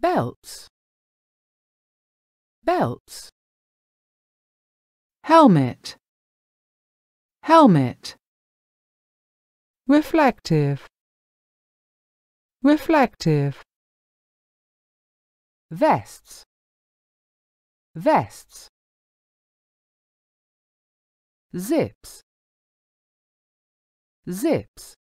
belts belts helmet helmet reflective reflective vests vests zips zips